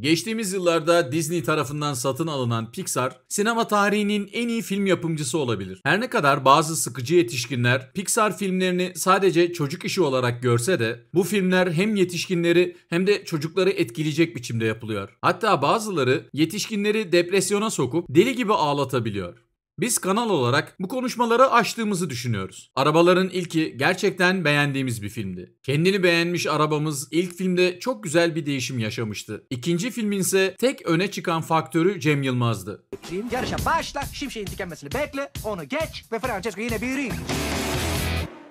Geçtiğimiz yıllarda Disney tarafından satın alınan Pixar, sinema tarihinin en iyi film yapımcısı olabilir. Her ne kadar bazı sıkıcı yetişkinler Pixar filmlerini sadece çocuk işi olarak görse de bu filmler hem yetişkinleri hem de çocukları etkileyecek biçimde yapılıyor. Hatta bazıları yetişkinleri depresyona sokup deli gibi ağlatabiliyor. Biz kanal olarak bu konuşmaları açtığımızı düşünüyoruz. Arabaların ilki gerçekten beğendiğimiz bir filmdi. Kendini beğenmiş arabamız ilk filmde çok güzel bir değişim yaşamıştı. İkinci filmin ise tek öne çıkan faktörü Cem Yılmaz'dı. Yarışa başla, şimşeğin tükenmesini bekle, onu geç ve Francesco yine biri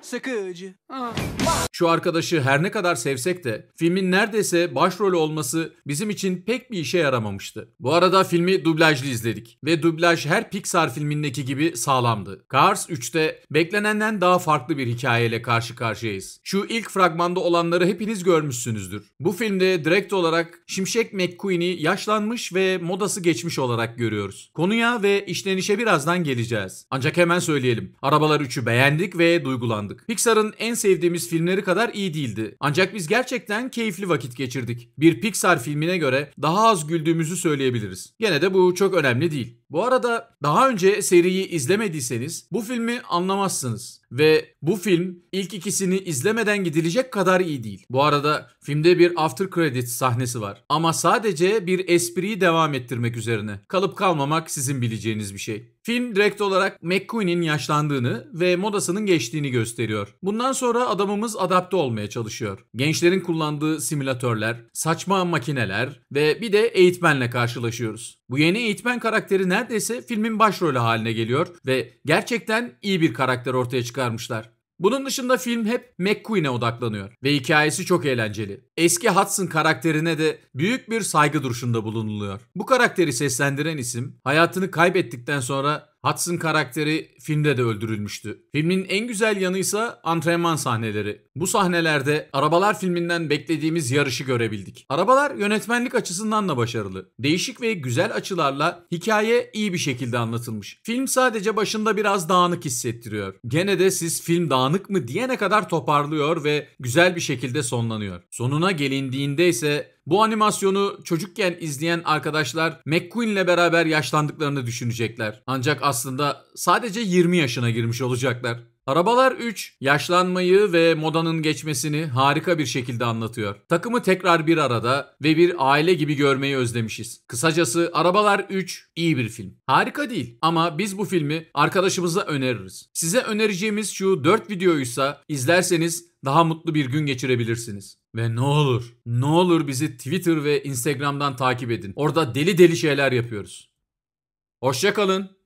sıkıcı. Şu arkadaşı her ne kadar sevsek de filmin neredeyse başrolü olması bizim için pek bir işe yaramamıştı. Bu arada filmi dublajlı izledik ve dublaj her Pixar filmindeki gibi sağlamdı. Cars 3'te beklenenden daha farklı bir hikayeyle karşı karşıyayız. Şu ilk fragmanda olanları hepiniz görmüşsünüzdür. Bu filmde direkt olarak Şimşek McQueen'i yaşlanmış ve modası geçmiş olarak görüyoruz. Konuya ve işlenişe birazdan geleceğiz. Ancak hemen söyleyelim. Arabalar 3'ü beğendik ve duygulandık başladık. Pixar'ın en sevdiğimiz filmleri kadar iyi değildi. Ancak biz gerçekten keyifli vakit geçirdik. Bir Pixar filmine göre daha az güldüğümüzü söyleyebiliriz. Gene de bu çok önemli değil. Bu arada daha önce seriyi izlemediyseniz bu filmi anlamazsınız ve bu film ilk ikisini izlemeden gidilecek kadar iyi değil. Bu arada filmde bir after credit sahnesi var ama sadece bir espriyi devam ettirmek üzerine. Kalıp kalmamak sizin bileceğiniz bir şey. Film direkt olarak McQueen'in yaşlandığını ve modasının geçtiğini gösteriyor. Bundan sonra adamımız adapte olmaya çalışıyor. Gençlerin kullandığı simülatörler, saçma makineler ve bir de eğitmenle karşılaşıyoruz. Bu yeni eğitmen karakteri nerede neredeyse filmin başrolü haline geliyor ve gerçekten iyi bir karakter ortaya çıkarmışlar. Bunun dışında film hep McQueen'e odaklanıyor ve hikayesi çok eğlenceli. Eski Hudson karakterine de büyük bir saygı duruşunda bulunuluyor. Bu karakteri seslendiren isim hayatını kaybettikten sonra Hudson karakteri filmde de öldürülmüştü. Filmin en güzel yanı ise antrenman sahneleri. Bu sahnelerde Arabalar filminden beklediğimiz yarışı görebildik. Arabalar yönetmenlik açısından da başarılı. Değişik ve güzel açılarla hikaye iyi bir şekilde anlatılmış. Film sadece başında biraz dağınık hissettiriyor. Gene de siz film dağınık mı diyene kadar toparlıyor ve güzel bir şekilde sonlanıyor. Sonuna gelindiğinde ise bu animasyonu çocukken izleyen arkadaşlar McQueen'le beraber yaşlandıklarını düşünecekler. Ancak aslında sadece 20 yaşına girmiş olacaklar. Arabalar 3 yaşlanmayı ve modanın geçmesini harika bir şekilde anlatıyor. Takımı tekrar bir arada ve bir aile gibi görmeyi özlemişiz. Kısacası Arabalar 3 iyi bir film. Harika değil ama biz bu filmi arkadaşımıza öneririz. Size önereceğimiz şu 4 videoysa izlerseniz daha mutlu bir gün geçirebilirsiniz. Ve ne olur, ne olur bizi Twitter ve Instagram'dan takip edin. Orada deli deli şeyler yapıyoruz. Hoşçakalın.